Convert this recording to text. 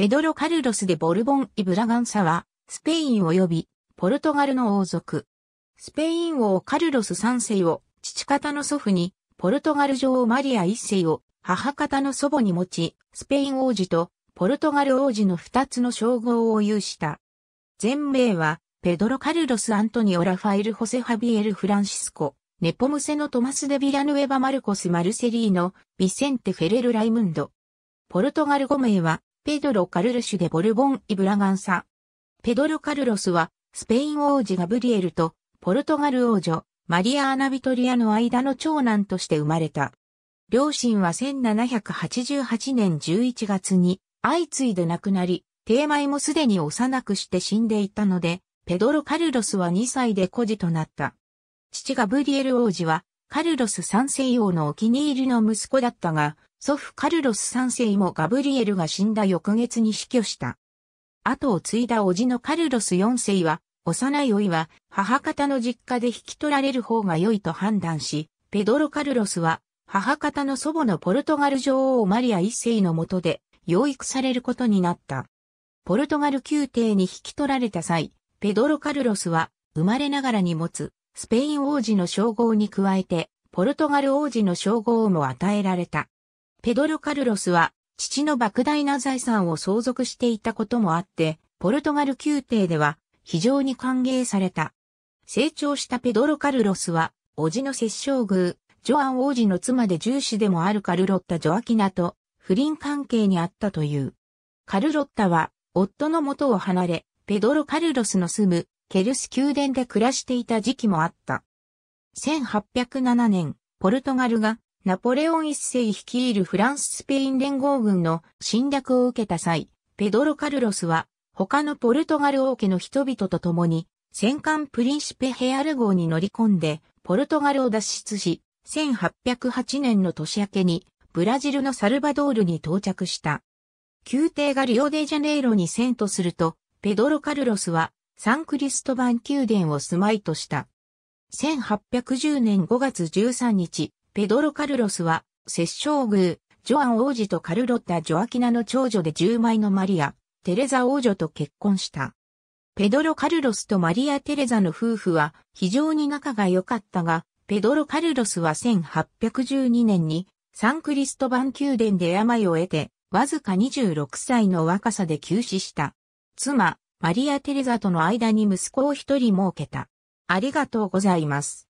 ペドロ・カルロスでボルボン・イ・ブラガンサは、スペイン及び、ポルトガルの王族。スペイン王カルロス3世を、父方の祖父に、ポルトガル女王マリア1世を、母方の祖母に持ち、スペイン王子と、ポルトガル王子の2つの称号を有した。全名は、ペドロ・カルロス・アントニオ・ラファエル・ホセ・ハビエル・フランシスコ、ネポムセのトマス・デ・ビラヌエバ・マルコス・マルセリーノ、ビセンテ・フェレル・ライムンド。ポルトガル語名は、ペドロ・カルルシュ・でボルボン・イ・ブラガンサ。ペドロ・カルロスは、スペイン王子ガブリエルと、ポルトガル王女、マリアアナ・ビトリアの間の長男として生まれた。両親は1788年11月に、相次いで亡くなり、テーマイもすでに幼くして死んでいたので、ペドロ・カルロスは2歳で孤児となった。父がブリエル王子は、カルロス三世王のお気に入りの息子だったが、祖父カルロス3世もガブリエルが死んだ翌月に死去した。後を継いだ叔父のカルロス4世は、幼い老いは母方の実家で引き取られる方が良いと判断し、ペドロ・カルロスは母方の祖母のポルトガル女王マリア一世の下で養育されることになった。ポルトガル宮廷に引き取られた際、ペドロ・カルロスは生まれながらに持つスペイン王子の称号に加えてポルトガル王子の称号も与えられた。ペドロ・カルロスは、父の莫大な財産を相続していたこともあって、ポルトガル宮廷では、非常に歓迎された。成長したペドロ・カルロスは、叔父の摂政宮、ジョアン王子の妻で重視でもあるカルロッタ・ジョアキナと、不倫関係にあったという。カルロッタは、夫の元を離れ、ペドロ・カルロスの住む、ケルス宮殿で暮らしていた時期もあった。1807年、ポルトガルがナポレオン一世率いるフランススペイン連合軍の侵略を受けた際、ペドロ・カルロスは他のポルトガル王家の人々と共に戦艦プリンシペヘアル号に乗り込んでポルトガルを脱出し、1808年の年明けにブラジルのサルバドールに到着した。宮廷がリオデジャネイロに遷とすると、ペドロ・カルロスはサンクリストバン宮殿を住まいとした。1810年5月13日、ペドロ・カルロスは、摂政宮、ジョアン王子とカルロッタ・ジョアキナの長女で10枚のマリア、テレザ王女と結婚した。ペドロ・カルロスとマリア・テレザの夫婦は非常に仲が良かったが、ペドロ・カルロスは1812年にサンクリストバン宮殿で病を得て、わずか26歳の若さで急死した。妻、マリア・テレザとの間に息子を一人設けた。ありがとうございます。